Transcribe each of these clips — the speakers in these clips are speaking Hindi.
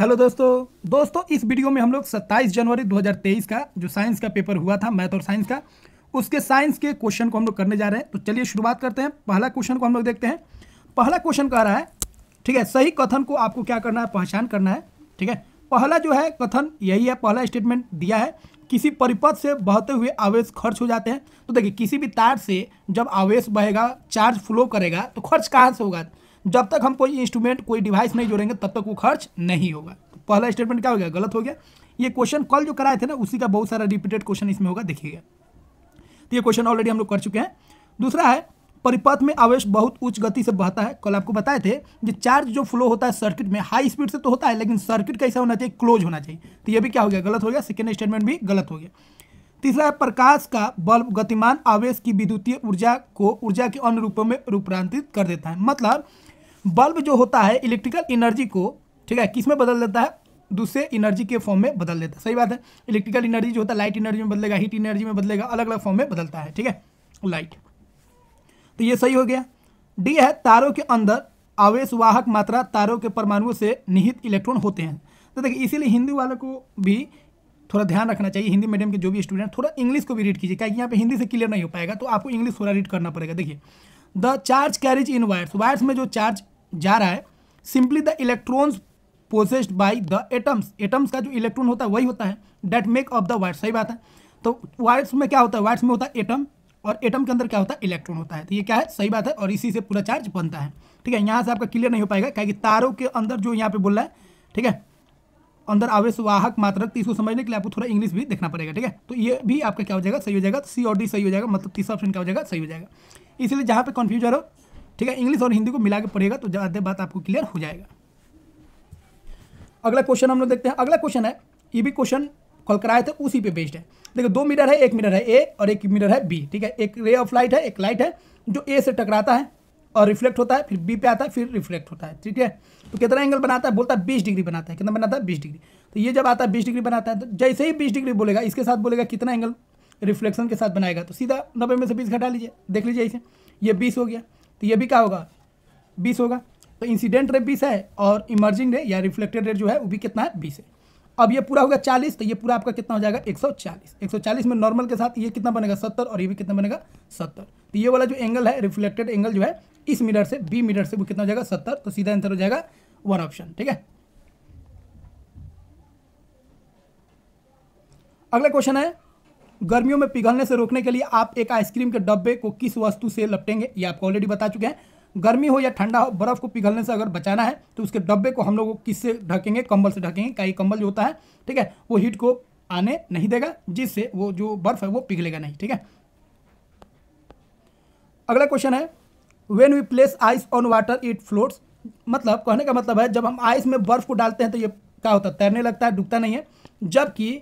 हेलो दोस्तों दोस्तों इस वीडियो में हम लोग 27 जनवरी 2023 का जो साइंस का पेपर हुआ था मैथ और साइंस का उसके साइंस के क्वेश्चन को हम लोग करने जा रहे हैं तो चलिए शुरुआत करते हैं पहला क्वेश्चन को हम लोग देखते हैं पहला क्वेश्चन कह रहा है ठीक है सही कथन को आपको क्या करना है पहचान करना है ठीक है पहला जो है कथन यही है पहला स्टेटमेंट दिया है किसी परिपथ से बहते हुए आवेश खर्च हो जाते हैं तो देखिए किसी भी तार से जब आवेश बहेगा चार्ज फ्लो करेगा तो खर्च कहाँ से होगा जब तक हम कोई इंस्ट्रूमेंट कोई डिवाइस नहीं जोड़ेंगे तब तक वो खर्च नहीं होगा तो पहला स्टेटमेंट क्या हो गया गलत हो गया ये क्वेश्चन कल जो कराए थे ना उसी का बहुत सारा रिपीटेड क्वेश्चन इसमें होगा देखिएगा तो ये क्वेश्चन ऑलरेडी हम लोग कर चुके हैं दूसरा है परिपथ में आवेश बहुत उच्च गति से बहता है कल आपको बताए थे कि चार्ज जो फ्लो होता है सर्किट में हाई स्पीड से तो होता है लेकिन सर्किट कैसा होना चाहिए क्लोज होना चाहिए तो ये भी क्या हो गया गलत हो गया सेकेंड स्टेटमेंट भी गलत हो गया तीसरा है प्रकाश का बल्ब गतिमान आवेश की विद्युतीय ऊर्जा को ऊर्जा के अन्य रूपों में रूपांतरित कर देता है मतलब बल्ब जो होता है इलेक्ट्रिकल एनर्जी को ठीक है किस में बदल देता है दूसरे इनर्जी के फॉर्म में बदल देता है सही बात है इलेक्ट्रिकल इनर्जी जो होता है लाइट एनर्जी में बदलेगा हीट इनर्जी में बदलेगा अलग अलग फॉर्म में बदलता है ठीक है लाइट तो ये सही हो गया डी है तारों के अंदर आवेश वाहक मात्रा तारों के परमाणुओं से निहित इलेक्ट्रॉन होते हैं तो देखिए इसीलिए हिंदी वालों को भी थोड़ा ध्यान रखना चाहिए हिंदी मीडियम के जो भी स्टूडेंट थोड़ा इंग्लिश को भी रीड कीजिए क्या यहाँ पे हिंदी से क्लियर नहीं हो पाएगा तो आपको इंग्लिश थोड़ा रीड करना पड़ेगा देखिए the charge carriage in wires wires में जो चार्ज जा रहा है simply the electrons possessed by the atoms atoms का जो इलेक्ट्रॉन होता है वही होता है that make of the wires सही बात है तो वायर्स में क्या होता है वायर्स में होता है एटम और एटम के अंदर क्या होता है इलेक्ट्रॉन होता है तो ये क्या है सही बात है और इसी से पूरा चार्ज बनता है ठीक है यहाँ से आपका क्लियर नहीं हो पाएगा क्या कि तारों के अंदर जो यहाँ पे बोल रहा है ठीक है अंदर आवेश वाहक मात्रक तो इसको समझने के लिए आपको थोड़ा इंग्लिश भी देखना पड़ेगा ठीक है तो ये भी आपका क्या हो जाएगा सही हो जाएगा सी और डी सही हो जाएगा मतलब तीसरा ऑप्शन क्या हो जाएगा सही हो जाएगा इसलिए जहाँ पे कन्फ्यूज हो ठीक है इंग्लिश और हिंदी को मिला के पढ़ेगा तो ज़्यादा बात आपको क्लियर हो जाएगा अगला क्वेश्चन हम लोग देखते हैं अगला क्वेश्चन है ये भी क्वेश्चन कल कराए थे उसी पे बेस्ड है देखो दो मीटर है एक मीटर है ए और एक मीटर है बी ठीक है एक रे ऑफ लाइट है एक लाइट है जो ए से टकराता है और रिफ्लेक्ट होता है फिर बी पे आता है फिर रिफ्लेक्ट होता है ठीक है तो कितना एंगल बनाता है बोलता है बीस डिग्री बनाता है कितना बनाता है बीस डिग्री तो ये जब आता है बीस डिग्री बनाता है तो जैसे ही बीस डिग्री बोलेगा इसके साथ बोलेगा कितना एंगल रिफ्लेक्शन के साथ बनाएगा तो सीधा नब्बे में से बीस घटा लीजिए देख लीजिए इसे ये बीस हो गया तो ये भी क्या होगा बीस होगा तो इंसिडेंट रेट बीस है और इमर्जिंग रेट या रिफ्लेक्टेड रेट जो है वो भी कितना है बीस है अब ये पूरा होगा चालीस तो ये पूरा आपका कितना हो जाएगा एक सौ चालीस एक सौ चालीस में नॉर्मल के साथ ये कितना बनेगा सत्तर और ये भी कितना बनेगा सत्तर तो ये वाला जो एंगल है रिफ्लेक्टेड एंगल जो है इस मीटर से बी मीटर से वो कितना हो जाएगा सत्तर तो सीधा आंसर हो जाएगा वन ऑप्शन ठीक है अगला क्वेश्चन है गर्मियों में पिघलने से रोकने के लिए आप एक आइसक्रीम के डब्बे को किस वस्तु से लपटेंगे ये आपको ऑलरेडी बता चुके हैं गर्मी हो या ठंडा हो बर्फ़ को पिघलने से अगर बचाना है तो उसके डब्बे को हम लोग किससे ढकेंगे कंबल से ढकेंगे कई कंबल जो होता है ठीक है वो हीट को आने नहीं देगा जिससे वो जो बर्फ़ है वो पिघलेगा नहीं ठीक है अगला क्वेश्चन है when we place ice on water it floats मतलब कहने का मतलब है जब हम आइस में बर्फ़ को डालते हैं तो ये क्या होता है तैरने लगता है डूबता नहीं है जबकि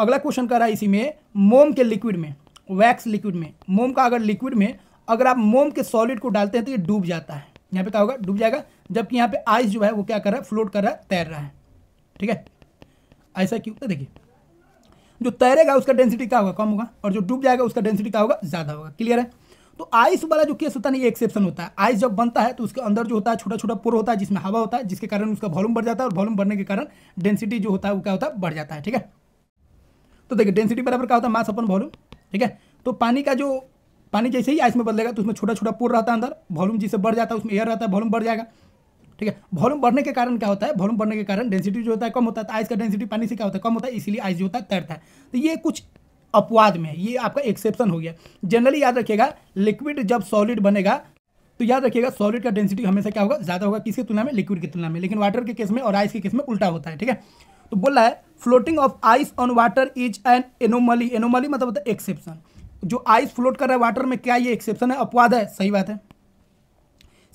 अगला क्वेश्चन कर रहा है इसी में मोम के लिक्विड में वैक्स लिक्विड में मोम का अगर लिक्विड में अगर आप मोम के सॉलिड को डालते हैं तो ये डूब जाता है यहाँ पे क्या होगा डूब जाएगा जबकि यहाँ पे आइस जो है वो क्या कर रहा है फ्लोट कर रहा है तैर रहा है ठीक है ऐसा क्यों तो देखिए जो तैरेगा उसका डेंसिटी क्या होगा कम होगा और जो डूब जाएगा उसका डेंसिटी क्या होगा ज़्यादा होगा क्लियर है तो आइस वाला जो केस होता है ना ये एक्सेप्शन होता है आइस जब बनता है तो उसके अंदर जो होता है छोटा छोटा पोर होता है जिसमें हवा होता है जिसके कारण उसका वॉल्यूम बढ़ जाता है और वॉल्यूम बढ़ने के कारण डेंसिटी जो होता है वो क्या होता है बढ़ जाता है ठीक है तो देखिए डेंसिटी बराबर क्या होता है मास अपन वॉल्यूम ठीक है तो पानी का जो पानी जैसे ही आइस में बदलेगा तो उसमें छोटा छोटा पोर रहता है अंदर वॉल्यूम जिससे बढ़ जाता है उसमें एयर रहता है वॉल्यूम बढ़ जाएगा ठीक है वॉल्यूम बढ़ने के कारण क्या होता है वॉल्यूम बढ़ने के कारण डेंसिटी जो होता है कम होता है तो आइस का डेंसिटी पानी से क्या होता है कम होता है इसीलिए आइस जो होता है तैरता है तो ये कुछ अपवाद में ये आपका एक्सेप्शन हो गया जनरली याद रखिएगा लिक्विड जब सॉलिड बनेगा तो याद रखिएगा सॉलिड का डेंसिटी हमेशा क्या होगा ज़्यादा होगा किसकी तुलना में लिक्विड की तुलना में लेकिन वाटर के केस में और आइस के केस में उल्टा होता है ठीक है तो बोल रहा है floating of ice on water is an anomaly anomaly मतलब एक्सेप्शन जो आइस फ्लोट कर रहा है वाटर में क्या ये एक्सेप्शन है अपवाद है सही बात है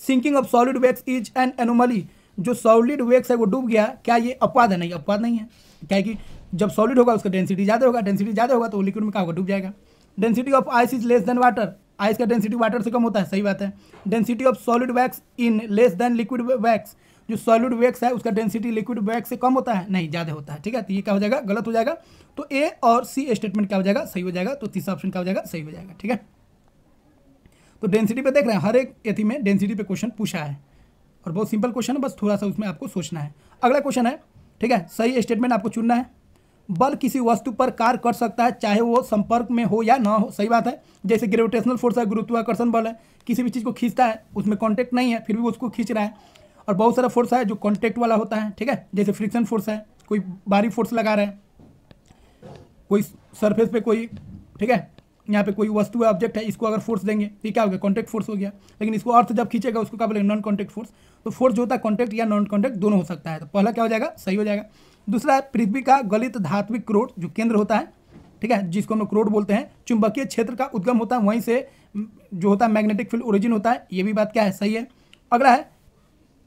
sinking of solid wax is an anomaly जो सॉलिड वेक्स है वो डूब गया क्या ये अपवाद है नहीं अपवाद नहीं है क्या कि जब सॉलिड होगा उसका डेंसिटी ज़्यादा होगा डेंसिटी ज़्यादा होगा तो लिक्विड में क्या होगा डूब जाएगा density of ice is less than water ice का डेंसिटी वाटर से कम होता है सही बात है density of solid wax in less than liquid wax जो सॉलिड वैक्स है उसका डेंसिटी लिक्विड वैक्स से कम होता है नहीं ज़्यादा होता है ठीक है तो ये क्या हो जाएगा गलत हो जाएगा तो ए और सी स्टेटमेंट क्या हो जाएगा सही हो जाएगा तो तीसरा ऑप्शन क्या हो जाएगा सही हो जाएगा ठीक है तो डेंसिटी पे देख रहे हैं हर एक एथी में डेंसिटी पे क्वेश्चन पूछा है और बहुत सिंपल क्वेश्चन है बस थोड़ा सा उसमें आपको सोचना है अगला क्वेश्चन है ठीक है सही स्टेटमेंट आपको चुनना है बल किसी वस्तु पर कार्य कर सकता है चाहे वो संपर्क में हो या ना हो सही बात है जैसे ग्रेविटेशनल फोर्स है गुरुत्वाकर्षण बल है किसी भी चीज़ को खींचता है उसमें कॉन्टेक्ट नहीं है फिर भी उसको खींच रहा है और बहुत सारा फोर्स है जो कॉन्टेक्ट वाला होता है ठीक है जैसे फ्रिक्शन फोर्स है कोई बारी फोर्स लगा रहा है कोई सरफेस पे कोई ठीक है यहाँ पे कोई वस्तु है ऑब्जेक्ट है इसको अगर फोर्स देंगे तो क्या हो गया कॉन्टैक्ट फोर्स हो गया लेकिन इसको अर्थ जब खींचेगा उसको क्या बोलेंगे नॉन कॉन्टेक्ट फोर्स तो फोर्स जो होता है कॉन्टेक्ट या नॉन कॉन्टैक्ट दोनों हो सकता है तो पहला क्या हो जाएगा सही हो जाएगा दूसरा है पृथ्वी का गलित धात्विक क्रोड जो केंद्र होता है ठीक है जिसको हम लोग क्रोड बोलते हैं चुंबकीय क्षेत्र का उद्गम होता है वहीं से जो होता है मैग्नेटिक फील्ड ओरिजिन होता है ये भी बात क्या है सही है अगला है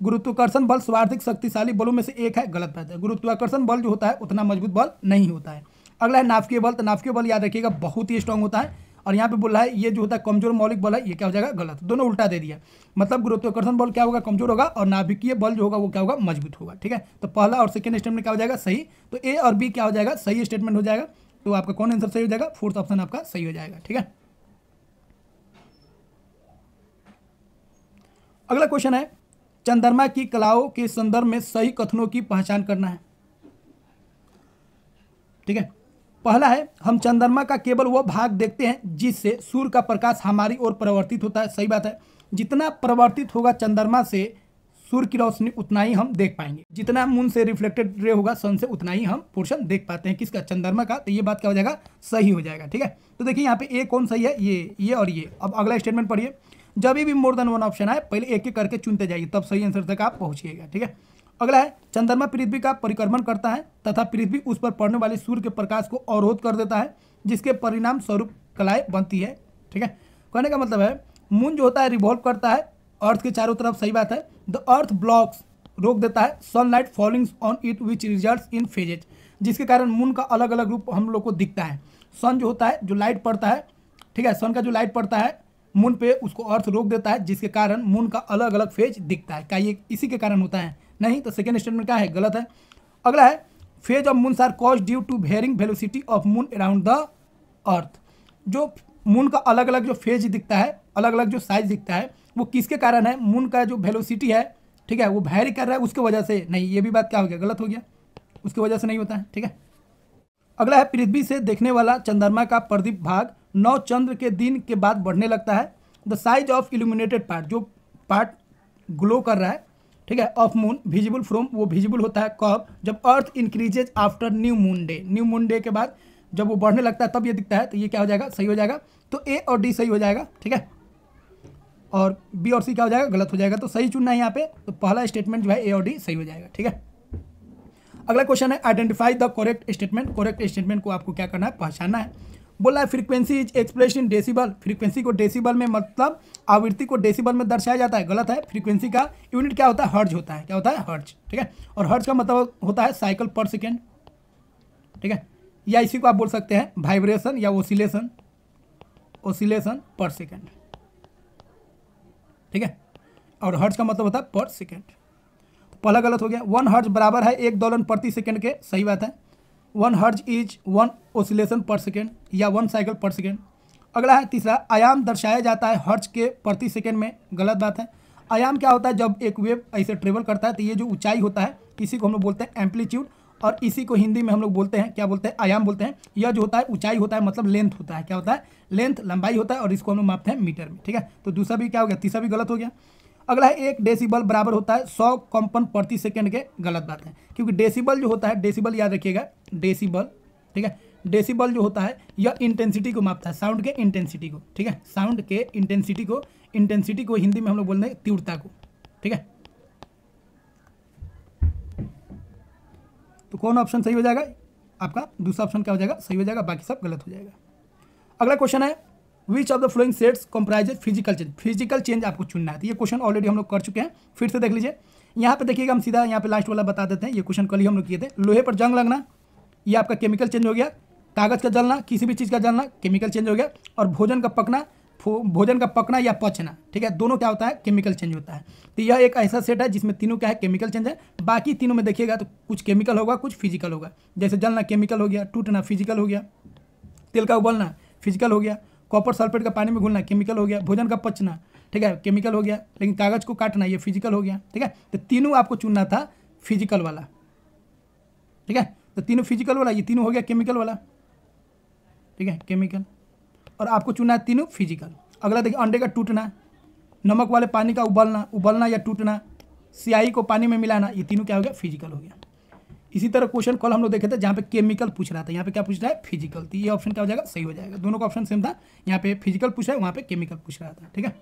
गुरुत्वाकर्षण बल सर्वाधिक शक्तिशाली बलों में से एक है गलत बात है गुरुत्वाकर्षण बल जो होता है उतना मजबूत बल नहीं होता है अगला है नाभिकीय बल तो नाभिकीय बल याद रखिएगा बहुत ही स्ट्रांग होता है और यहाँ पे बोला है ये जो होता है कमजोर मौलिक बल है ये क्या हो जाएगा गलत दोनों उल्टा दे दिया मतलब गुरुत्वाकर्षण बल क्या होगा कमजोर होगा और नाभिकीय बल जो होगा वो क्या होगा मजबूत होगा ठीक है तो पहला और सेकेंड स्टेटमेंट क्या हो जाएगा सही तो ए और बी क्या हो जाएगा सही स्टेटमेंट हो जाएगा तो आपका कौन आंसर सही हो जाएगा फोर्थ ऑप्शन आपका सही हो जाएगा ठीक है अगला क्वेश्चन है चंद्रमा की कलाओं के संदर्भ में सही कथनों की पहचान करना है ठीक है पहला है हम चंद्रमा का केवल वह भाग देखते हैं जिससे सूर्य का प्रकाश हमारी ओर परिवर्तित होता है सही बात है जितना परिवर्तित होगा चंद्रमा से सूर्य की रोशनी उतना ही हम देख पाएंगे जितना मून से रिफ्लेक्टेड रे होगा सन से उतना ही हम पोर्शन देख पाते हैं किसका चंद्रमा का तो ये बात क्या हो जाएगा सही हो जाएगा ठीक है तो देखिए यहाँ पे ए कौन सही है ये ये और ये अब अगला स्टेटमेंट पढ़िए जब भी मोर देन वन ऑप्शन आए पहले एक एक करके चुनते जाइए तब सही आंसर तक आप पहुँचिएगा ठीक है अगला है चंद्रमा पृथ्वी का परिक्रमण करता है तथा पृथ्वी उस पर पड़ने वाले सूर्य के प्रकाश को अवरोध कर देता है जिसके परिणाम स्वरूप कलाएँ बनती है ठीक है कहने का मतलब है मून जो होता है रिवॉल्व करता है अर्थ के चारों तरफ सही बात है द अर्थ ब्लॉक्स रोक देता है sunlight fallings on it which result in phases जिसके कारण मून का अलग अलग रूप हम लोग को दिखता है सन जो होता है जो लाइट पड़ता है ठीक है सन का जो लाइट पड़ता है मून पे उसको अर्थ रोक देता है जिसके कारण मून का अलग अलग फेज दिखता है क्या ये इसी के कारण होता है नहीं तो सेकेंड स्टेटमेंट क्या है गलत है अगला है phase of moon are cause due to varying velocity of moon around the earth जो मून का अलग अलग जो फेज दिखता है अलग अलग जो साइज दिखता है वो किसके कारण है मून का जो वेलोसिटी है ठीक है वो भैरी कर रहा है उसके वजह से नहीं ये भी बात क्या हो गया गलत हो गया उसकी वजह से नहीं होता है ठीक है अगला है पृथ्वी से देखने वाला चंद्रमा का प्रदीप भाग नौ चंद्र के दिन के बाद बढ़ने लगता है the size of illuminated part जो पार्ट ग्लो कर रहा है ठीक है ऑफ मून विजिबल फ्रॉम वो विजिबल होता है कब जब earth increases after new moon day new moon day के बाद जब वो बढ़ने लगता है तब ये दिखता है तो ये क्या हो जाएगा सही हो जाएगा तो ए और डी सही हो जाएगा ठीक है और बी और सी क्या हो जाएगा गलत हो जाएगा तो सही चुनना है यहाँ पे तो पहला स्टेटमेंट जो है ए और डी सही हो जाएगा ठीक है अगला क्वेश्चन है identify the correct statement correct statement को आपको क्या करना है पहचानना है बोला है frequency is express in decibel frequency को डेसीबल में मतलब आवृत्ति को डेसीबल में दर्शाया जाता है गलत है फ्रीक्वेंसी का यूनिट क्या होता है हर्ज होता है क्या होता है हर्ज ठीक है और हर्ज का मतलब होता है साइकिल पर सेकेंड ठीक है या इसी को आप बोल सकते हैं वाइब्रेशन या ओसिलेशन ओसिलेशन पर सेकेंड ठीक है और हर्ज का मतलब होता है पर सेकेंड तो पहला गलत हो गया वन हर्ज बराबर है एक डॉलर प्रति सेकेंड के सही बात है one hertz is one oscillation per second या वन साइकिल पर सेकेंड अगला है तीसरा आयाम दर्शाया जाता है हर्ज के प्रति सेकेंड में गलत बात है आयाम क्या होता है जब एक वेव ऐसे ट्रेवल करता है तो ये जो ऊंचाई होता है इसी को हम लोग बोलते हैं एम्पलीट्यूड और इसी को हिंदी में हम लोग बोलते हैं क्या बोलते हैं आयाम बोलते हैं यह जो होता है ऊंचाई होता है मतलब लेंथ होता है क्या होता है लेंथ लंबाई होता है और इसको हम लोग मापते हैं मीटर में ठीक है तो दूसरा भी क्या हो गया तीसरा भी गलत हो गया अगला है एक डेसिबल बराबर होता है सौ कंपन प्रति सेकेंड के गलत बात है क्योंकि डेसिबल जो होता है डेसिबल याद रखिएगा डेसिबल ठीक है डेसिबल जो होता है यह इंटेंसिटी को मापता है साउंड के इंटेंसिटी को ठीक है साउंड के इंटेंसिटी को इंटेंसिटी को हिंदी में हम लोग बोल रहे हैं तीव्रता को ठीक है तो कौन ऑप्शन सही हो जाएगा आपका दूसरा ऑप्शन क्या हो जाएगा सही हो जाएगा बाकी सब गलत हो जाएगा अगला क्वेश्चन है which of the following sets comprise physical change physical change आपको चुनना है तो ये क्वेश्चन ऑलरेडी हम लोग कर चुके हैं फिर से देख लीजिए यहाँ पे देखिएगा हम सीधा यहाँ पे लास्ट वाला बता देते हैं ये क्वेश्चन कल ही हम लोग किए थे लोहे पर जंग लगना ये आपका केमिकल चेंज हो गया कागज़ का जलना किसी भी चीज़ का जलना केमिकल चेंज हो गया और भोजन का पकना भोजन का पकना या पचना ठीक है दोनों क्या होता है केमिकल चेंज होता है तो यह एक ऐसा सेट है जिसमें तीनों क्या है केमिकल चेंज है बाकी तीनों में देखिएगा तो कुछ केमिकल होगा कुछ फिजिकल होगा जैसे जलना केमिकल हो गया टूटना फिजिकल हो गया तिल का उबलना फिजिकल हो गया कॉपर सल्फेट का पानी में घुलना केमिकल हो गया भोजन का पचना ठीक है केमिकल हो गया लेकिन कागज को काटना ये फिजिकल हो गया ठीक है तो तीनों आपको चुनना था फिजिकल वाला ठीक है तो तीनों फिजिकल वाला ये तीनों हो गया केमिकल वाला ठीक है केमिकल और आपको चुनना है तीनों फिजिकल अगला देखिए अंडे का टूटना नमक वाले पानी का उबलना उबलना या टूटना सियाही को पानी में मिलाना ये तीनों क्या हो गया फिजिकल हो गया इसी तरह क्वेश्चन कल हम लोग देखे थे जहाँ पे केमिकल पूछ रहा था यहाँ पे क्या पूछ रहा है फिजिकल तो ये ऑप्शन क्या हो जाएगा सही हो जाएगा दोनों का ऑप्शन सेम था यहाँ पे फिजिकल पूछ रहा है वहाँ पे केमिकल पूछ रहा था ठीक है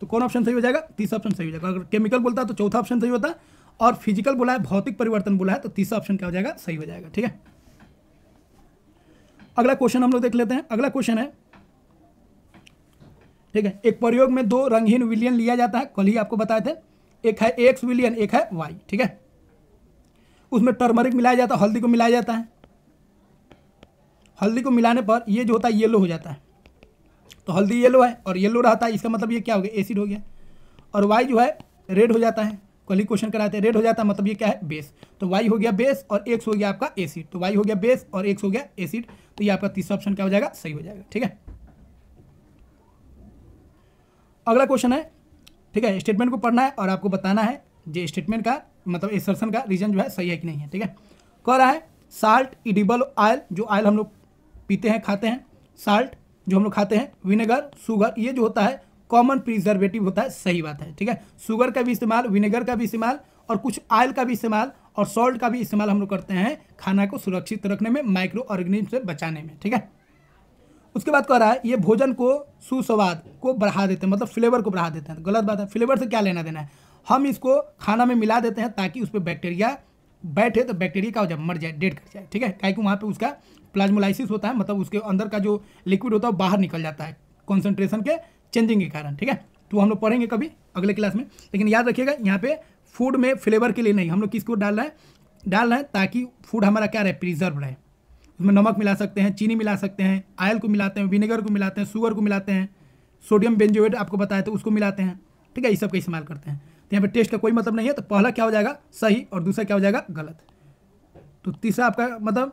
तो कौन ऑप्शन सही हो जाएगा तीसरा ऑप्शन सही हो जाएगा अगर केमिकल बोलता तो चौथा ऑप्शन सही होता और फिजिकल बोला है भौतिक परिवर्तन बोला है तो तीसरा ऑप्शन क्या हो जाएगा सही हो जाएगा ठीक है अगला क्वेश्चन हम लोग देख लेते हैं अगला क्वेश्चन है ठीक है एक प्रयोग में दो रंगहीन विलियन लिया जाता है कल ही आपको बताए थे एक है एक्स विलियन एक है वाई ठीक है उसमें टर्मरिक मिलाया जाता है हल्दी को मिलाया जाता है हल्दी को मिलाने पर ये जो होता है येलो हो जाता है तो हल्दी येलो है और येलो रहता है इसका मतलब ये क्या हो गया एसिड हो गया और वाई जो है रेड हो जाता है कल ही क्वेश्चन कराते हैं रेड हो जाता है मतलब ये क्या है बेस तो वाई हो गया बेस और एक्स हो गया आपका एसिड तो वाई हो गया बेस और एक्स हो गया एसिड तो ये आपका तीसरा ऑप्शन क्या हो जाएगा सही हो जाएगा ठीक है अगला क्वेश्चन है ठीक है स्टेटमेंट को पढ़ना है और आपको बताना है जो स्टेटमेंट का मतलब एसर्सन का रीजन जो है सही है कि नहीं है ठीक है कह रहा है साल्ट इडिबल ऑयल जो ऑयल हम लोग पीते हैं खाते हैं साल्ट जो हम लोग खाते हैं विनेगर शुगर ये जो होता है कॉमन प्रिजर्वेटिव होता है सही बात है ठीक है शुगर का भी इस्तेमाल विनेगर का भी इस्तेमाल और कुछ ऑयल का भी इस्तेमाल और सॉल्ट का भी इस्तेमाल हम लोग करते हैं खाना को सुरक्षित रखने में माइक्रो ऑर्गेनिज्म से बचाने में ठीक है उसके बाद कह रहा है ये भोजन को सुस्वाद को बढ़ा देते हैं मतलब फ्लेवर को बढ़ा देते हैं तो गलत बात है फ्लेवर से क्या लेना देना है हम इसको खाना में मिला देते हैं ताकि उस पर बैक्टीरिया बैठे तो बैक्टीरिया का हो जाए मर जाए डेड कर जाए ठीक है क्या कि वहाँ पर उसका प्लाज्मोलाइसिस होता है मतलब उसके अंदर का जो लिक्विड होता है बाहर निकल जाता है कॉन्सेंट्रेशन के चेंजिंग के कारण ठीक है तो हम लोग पढ़ेंगे कभी अगले क्लास में लेकिन याद रखिएगा यहाँ पे फूड में फ्लेवर के लिए नहीं हम लोग किसको डाल रहे हैं डाल रहे हैं ताकि फूड हमारा क्या रहे प्रिजर्व रहे उसमें नमक मिला सकते हैं चीनी मिला सकते हैं आयल को मिलाते हैं विनेगर को मिलाते हैं शुगर को मिलाते हैं सोडियम बेंजोवेट आपको बताया तो उसको मिलाते हैं ठीक है ये सब का इस्तेमाल करते हैं तो यहाँ पे टेस्ट का कोई मतलब नहीं है तो पहला क्या हो जाएगा सही और दूसरा क्या हो जाएगा गलत तो तीसरा आपका मतलब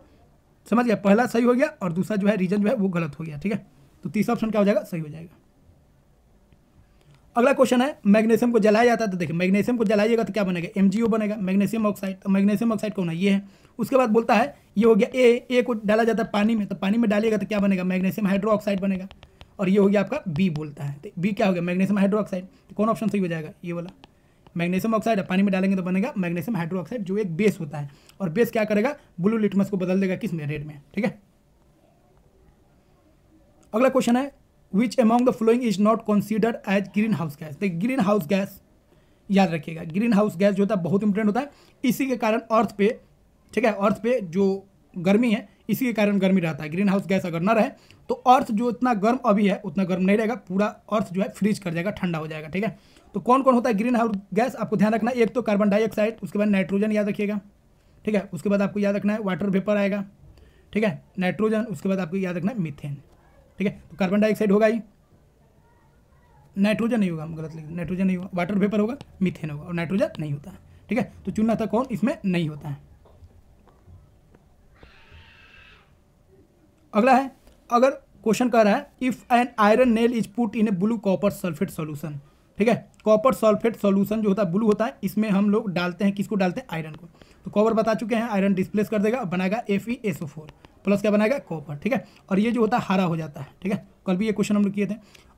समझ गया पहला सही हो गया और दूसरा जो है रीजन जो है वो गलत हो गया ठीक है तो तीसरा ऑप्शन क्या हो जाएगा सही हो जाएगा अगला क्वेश्चन है मैग्नेशियम को जलाया जाता है तो देखिए मैग्नेशियम को जलाइएगा तो क्या बनेगा एम बनेगा मैग्नेशियम ऑक्साइड तो मैग्नेशियम ऑक्साइड कौन है ये है उसके बाद बोलता है ये हो गया ए ए को डाला जाता है पानी में तो पानी में डालिएगा तो क्या बनेगा मैग्नेशियम हाइड्रो ऑक्साइड बनेगा और ये हो गया आपका बी बोलता है तो बी क्या हो गया मैग्नेशियम हाइड्रो ऑक्साइड तो कौन ऑप्शन सही हो जाएगा ये वाला मैग्नीशियम ऑक्साइड पानी में डालेंगे तो बनेगा मैग्नीशियम हाइड्रोक्साइड जो एक बेस होता है और बेस क्या करेगा ब्लू लिटमस को बदल देगा किस में रेड में ठीक है अगला क्वेश्चन है which among the following is not considered as green house gas तो ग्रीन हाउस गैस याद रखिएगा ग्रीन हाउस गैस जो होता है बहुत इंपॉर्टेंट होता है इसी के कारण अर्थ पे ठीक है अर्थ पे जो गर्मी है इसी के कारण गर्मी रहता है ग्रीन हाउस गैस अगर ना रहे तो अर्थ जो इतना गर्म अभी है उतना गर्म नहीं रहेगा पूरा अर्थ जो है फ्रीज कर जाएगा ठंडा हो जाएगा ठीक है तो कौन कौन होता है ग्रीन हाउस गैस आपको ध्यान रखना एक तो कार्बन डाइऑक्साइड उसके बाद नाइट्रोजन याद रखिएगा ठीक है उसके बाद आपको याद रखना है वाटर वेपर आएगा ठीक है नाइट्रोजन उसके बाद आपको याद रखना है मिथेन ठीक है तो कार्बन डाइऑक्साइड होगा ही नाइट्रोजन नहीं होगा गलत लगे नाइट्रोजन नहीं होगा वाटर वेपर होगा मिथेन होगा और नाइट्रोजन नहीं होता है ठीक है तो चुनना था कौन इसमें नहीं होता है अगला है अगर क्वेश्चन कह रहा है if an iron nail is put in a blue copper sulphate solution ठीक है कॉपर सल्फेट सॉल्यूशन जो होता है ब्लू होता है इसमें हम लोग डालते हैं किसको डालते हैं आयरन को तो कॉपर बता चुके हैं आयरन डिस्प्लेस कर देगा बनाएगा F E S O four plus क्या बनाएगा कॉपर ठीक है और ये जो होता है हरा हो जाता है ठीक है कल भी ये क्वेश्चन हम लोग किए थे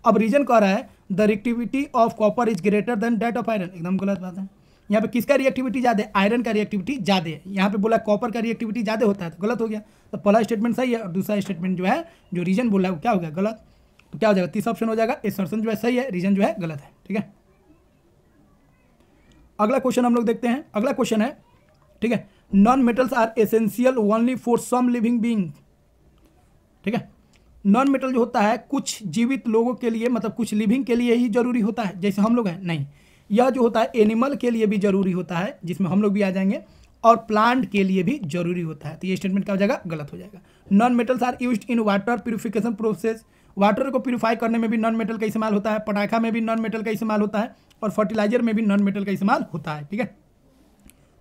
अब रीजन कह रहा है the reactivity of copper is greater than that of iron एकदम गलत बात है यहाँ पे किसका रिएक्टिविटी ज़्यादा है आयरन का रिएक्टिविटी ज़्यादा है यहाँ पे बोला कॉपर का रिएक्टिविटी ज़्यादा होता है तो गलत हो गया तो पहला स्टेटमेंट सही है और दूसरा स्टेटमेंट जो है जो रीजन बोला है वो क्या हो गया गलत तो क्या हो जाएगा तीसरा ऑप्शन हो जाएगा एसर्सन जो है सही है रीजन जो है गलत है ठीक है अगला क्वेश्चन हम लोग देखते हैं अगला क्वेश्चन है ठीक है non metals are essential only for some living being ठीक है नॉन मेटल जो होता है कुछ जीवित लोगों के लिए मतलब कुछ लिविंग के लिए ही जरूरी होता है जैसे हम लोग हैं नहीं यह जो होता है एनिमल के लिए भी जरूरी होता है जिसमें हम लोग भी आ जाएंगे और प्लांट के लिए भी जरूरी होता है तो ये स्टेटमेंट क्या हो जाएगा गलत हो जाएगा non metals are use in water purification process water को प्यूरीफाई करने में भी नॉन मेटल का इस्तेमाल होता है पटाखा में भी नॉन मेटल का इस्तेमाल होता है और फर्टिलाइजर में भी नॉन मेटल का इस्तेमाल होता है ठीक है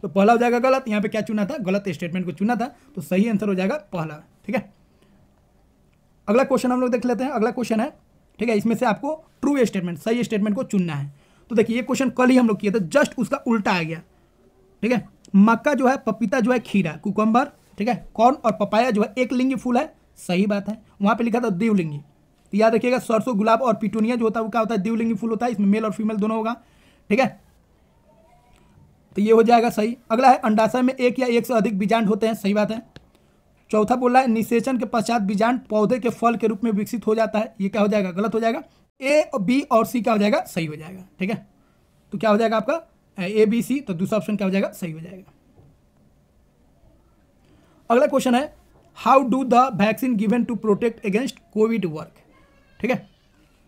तो पहला हो जाएगा गलत यहाँ पे क्या चुना था गलत स्टेटमेंट को चुना था तो सही आंसर हो जाएगा पहला ठीक है अगला क्वेश्चन हम लोग देख लेते हैं अगला क्वेश्चन है ठीक है इसमें से आपको ट्रू स्टेटमेंट सही स्टेटमेंट को चुनना है तो देखिए ये क्वेश्चन कल ही हम लोग किए थे जस्ट उसका उल्टा आ गया ठीक है मक्का जो है पपीता जो है खीरा कुकम्बर ठीक है कॉर्न और पपाया जो है एक लिंगी फूल है सही बात है वहाँ पर लिखा था देवलिंगी तो याद रखिएगा सरसों गुलाब और पिटोनिया जो होता है वो क्या होता है देवलिंगी फूल होता है इसमें मेल और फीमेल दोनों होगा ठीक है तो ये हो जाएगा सही अगला है अंडाशय में एक या एक से अधिक बीजांड होते हैं सही बात है चौथा बोल रहा है निषेचन के पश्चात बीजांड पौधे के फल के रूप में विकसित हो जाता है ये क्या हो जाएगा गलत हो जाएगा ए बी और सी क्या हो जाएगा सही हो जाएगा ठीक है तो क्या हो जाएगा आपका ए बी सी तो दूसरा ऑप्शन क्या हो जाएगा सही हो जाएगा अगला क्वेश्चन है how do the vaccine given to protect against Covid work ठीक है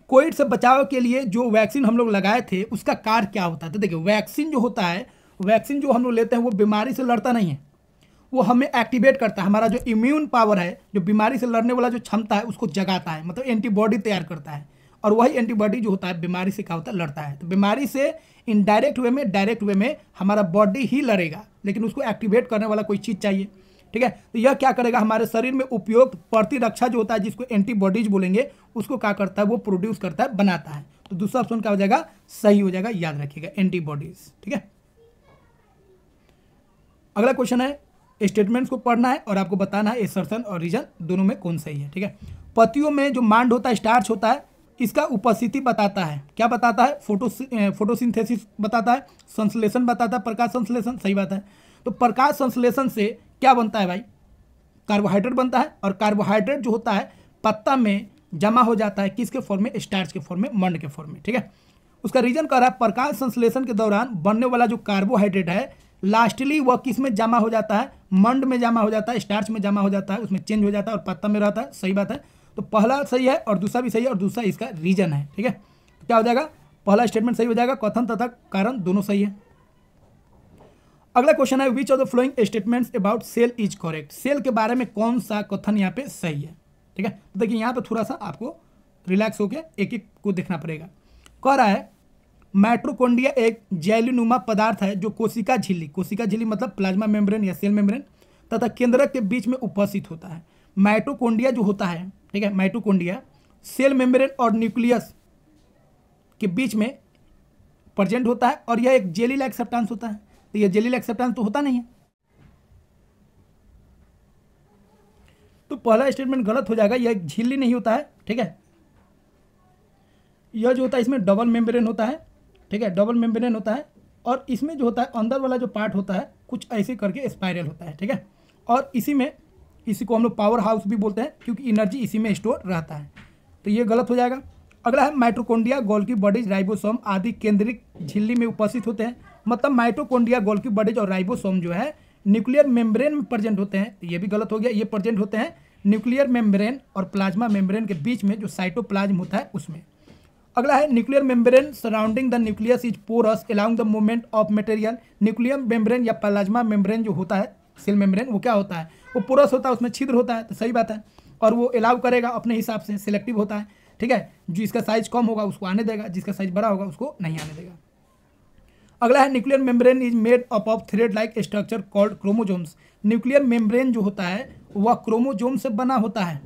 कोविड से बचाव के लिए जो वैक्सीन हम लोग लगाए थे उसका कार्य क्या होता था देखिए वैक्सीन जो होता है वैक्सीन जो हम लोग लेते हैं वो बीमारी से लड़ता नहीं है वो हमें एक्टिवेट करता है हमारा जो इम्यून पावर है जो बीमारी से लड़ने वाला जो क्षमता है उसको जगाता है मतलब एंटीबॉडी तैयार करता है और वही एंटीबॉडी जो होता है बीमारी से क्या होता है लड़ता है तो बीमारी से इनडायरेक्ट वे में डायरेक्ट वे में हमारा बॉडी ही लड़ेगा लेकिन उसको एक्टिवेट करने वाला कोई चीज़ चाहिए ठीक है तो यह क्या करेगा हमारे शरीर में उपयुक्त प्रतिरक्षा जो होता है जिसको एंटीबॉडीज बोलेंगे उसको क्या करता है वो प्रोड्यूस करता है बनाता है तो दूसरा ऑप्शन क्या हो जाएगा सही हो जाएगा याद रखिएगा एंटीबॉडीज ठीक है अगला क्वेश्चन है स्टेटमेंट्स को पढ़ना है और आपको बताना है एसर्सन और रीजन दोनों में कौन सही है ठीक है पतियों में जो मांड होता है स्टार्च होता है इसका उपस्थिति बताता है क्या बताता है फोटो फोटोसिंथेसिस बताता है संश्लेषण बताता है प्रकाश संश्लेषण सही बात है तो प्रकाश संश्लेषण से क्या बनता है भाई कार्बोहाइड्रेट बनता है और कार्बोहाइड्रेट जो होता है पत्ता में जमा हो जाता है किसके फॉर्म में स्टार्च के फॉर्म में मंड के फॉर्म में ठीक है उसका रीजन कह रहा है प्रकाश संश्लेषण के दौरान बनने वाला जो कार्बोहाइड्रेट है लास्टली वह किस में जमा हो जाता है मंड में जमा हो जाता है स्टार्च में जमा हो जाता है उसमें चेंज हो जाता है और पत्ता में रहता है सही बात है तो पहला सही है और दूसरा भी सही है और दूसरा इसका रीजन है ठीक है तो क्या हो जाएगा पहला स्टेटमेंट सही हो जाएगा कथन तथा कारण दोनों सही है अगला क्वेश्चन है which of the following statements about cell is correct cell के बारे में कौन सा कथन यहाँ पे सही है ठीक है तो देखिए यहाँ पे थोड़ा सा आपको रिलैक्स होकर एक एक को देखना पड़ेगा कह रहा है माइट्रोकोंडिया एक जैलिनुमा पदार्थ है जो कोशिका झिल्ली कोशिका झिल्ली मतलब प्लाज्मा मेम्ब्रेन या सेल मेम्ब्रेन तथा केंद्रक के बीच में उपस्थित होता है माइट्रोकोंडिया जो होता है ठीक है माइटोकोंडिया सेल मेम्ब्रेन और न्यूक्लियस के बीच में प्रजेंट होता है और यह एक जेली लाइक सप्टांस होता है तो ये जेलियल एक्सेप्टेंस तो होता नहीं है तो पहला स्टेटमेंट गलत हो जाएगा यह झिल्ली नहीं होता है ठीक है यह जो होता है इसमें डबल मेम्ब्रेन होता है ठीक है डबल मेम्ब्रेन होता है और इसमें जो होता है अंदर वाला जो पार्ट होता है कुछ ऐसे करके स्पायरल होता है ठीक है और इसी में इसी को हम लोग पावर हाउस भी बोलते हैं क्योंकि एनर्जी इसी में स्टोर रहता है तो ये गलत हो जाएगा अगला है माइट्रोकोंडिया गोल्की बॉडीज राइबोसोम आदि केंद्रिक झिल्ली में उपस्थित होते हैं मतलब माइटोकोंडिया गोल्की बॉडीज और राइबोसोम जो है न्यूक्लियर मेम्ब्रेन में प्रेजेंट होते हैं तो ये भी गलत हो गया ये प्रेजेंट होते हैं न्यूक्लियर मेम्ब्रेन और प्लाज्मा मेम्ब्रेन के बीच में जो साइटोप्लाज्म होता है उसमें अगला है nuclear membrane surrounding the nucleus is porous allowing the movement of material nuclear membrane या प्लाज्मा मेम्ब्रेन जो होता है सेल मेम्ब्रेन वो क्या होता है वो पोरस होता है उसमें छिद्र होता है तो सही बात है और वो अलाउ करेगा अपने हिसाब से सिलेक्टिव होता है ठीक है जिसका साइज कम होगा उसको आने देगा जिसका साइज बड़ा होगा उसको नहीं आने देगा अगला है nuclear membrane is made up of thread like structure called chromosomes nuclear membrane जो होता है वह क्रोमोजोम से बना होता है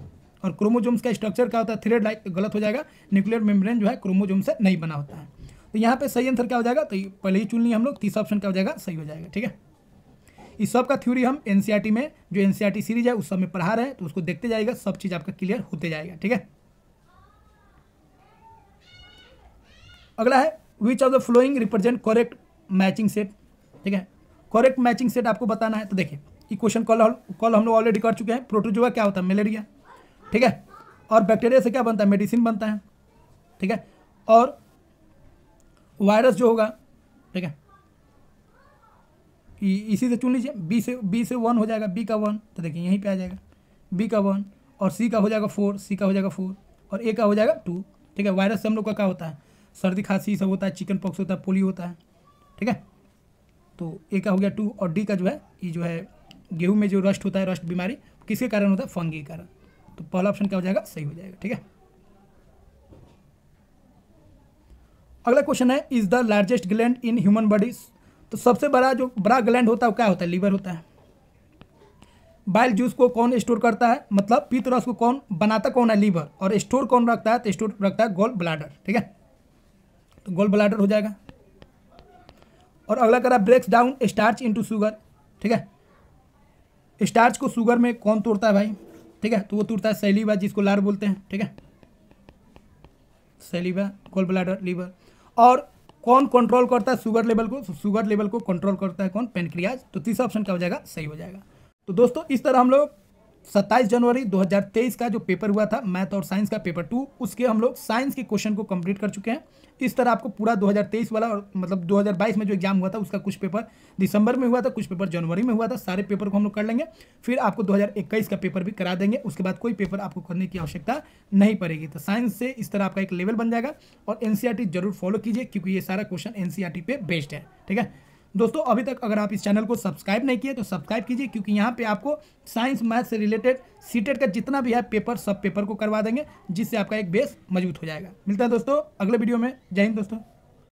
और क्रोमोजोम्स का स्ट्रक्चर क्या होता है थ्रेड लाइक गलत हो जाएगा न्यूक्लियर मेम्ब्रेन जो है क्रोमोजोम से नहीं बना होता है तो यहाँ पे सही आंसर क्या हो जाएगा तो पहले ही चुन लिया हम लोग तीसरा ऑप्शन क्या हो जाएगा सही हो जाएगा ठीक है इस सब का थ्योरी हम एन में जो एन सीरीज है उस सब में पढ़ा रहे हैं तो उसको देखते जाएगा सब चीज़ आपका क्लियर होते जाएगा ठीक है अगला है which of the following represent correct matching set ठीक है करेक्ट मैचिंग सेट आपको बताना है तो देखिए ये क्वेश्चन कॉल कॉल हम लोग ऑलरेडी कर चुके हैं प्रोटोजोआ क्या होता है मलेरिया ठीक है और बैक्टीरिया से क्या बनता है मेडिसिन बनता है ठीक है और वायरस जो होगा ठीक है इसी से चुन लीजिए बी से बी से वन हो जाएगा बी का वन तो देखिए यहीं पे आ जाएगा बी का वन और सी का हो जाएगा फोर सी का हो जाएगा फोर और ए का हो जाएगा टू ठीक है वायरस से हम लोग का क्या होता है सर्दी खांसी सब होता है चिकन पॉक्स होता है पोलियो होता है ठीक है तो ए का हो गया टू और डी का जो है ये जो है गेहूँ में जो रस्ट होता है रस्ट बीमारी किसके कारण होता है फंगी के कारण तो पहला ऑप्शन क्या हो जाएगा सही हो जाएगा ठीक है अगला क्वेश्चन है is the largest gland in human bodies तो सबसे बड़ा जो बड़ा ग्लैंड होता है वो क्या होता है लीवर होता है बाइल जूस को कौन स्टोर करता है मतलब पीत रस को कौन बनाता कौन है लीवर और स्टोर कौन रखता है तो स्टोर रखता है गोल ब्लाडर ठीक है तो गोल ब्लाडर हो जाएगा और अगला करा breaks down starch into sugar ठीक है स्टार्च को शुगर में कौन तोड़ता है भाई ठीक है तो वो तोड़ता है सैलीवा जिसको लार बोलते हैं ठीक है सैलीवा कोल ब्लाडर लीवर और कौन कंट्रोल करता है शुगर लेवल को शुगर तो लेवल को कंट्रोल करता है कौन पेनक्रियाज तो तीसरा ऑप्शन क्या हो जाएगा सही हो जाएगा तो दोस्तों इस तरह हम लोग सत्ताईस जनवरी 2023 का जो पेपर हुआ था मैथ और साइंस का पेपर टू उसके हम लोग साइंस के क्वेश्चन को कंप्लीट कर चुके हैं इस तरह आपको पूरा 2023 वाला और मतलब 2022 में जो एग्जाम हुआ था उसका कुछ पेपर दिसंबर में हुआ था कुछ पेपर जनवरी में हुआ था सारे पेपर को हम लोग कर लेंगे फिर आपको 2021 का पेपर भी करा देंगे उसके बाद कोई पेपर आपको करने की आवश्यकता नहीं पड़ेगी तो साइंस से इस तरह आपका एक लेवल बन जाएगा और एन e जरूर फॉलो कीजिए क्योंकि ये सारा क्वेश्चन एन e पे बेस्ड है ठीक है दोस्तों अभी तक अगर आप इस चैनल को सब्सक्राइब नहीं किए तो सब्सक्राइब कीजिए क्योंकि यहाँ पे आपको साइंस मैथ से रिलेटेड सीटेट का जितना भी है पेपर सब पेपर को करवा देंगे जिससे आपका एक बेस मजबूत हो जाएगा मिलता है दोस्तों अगले वीडियो में जय हिंद दोस्तों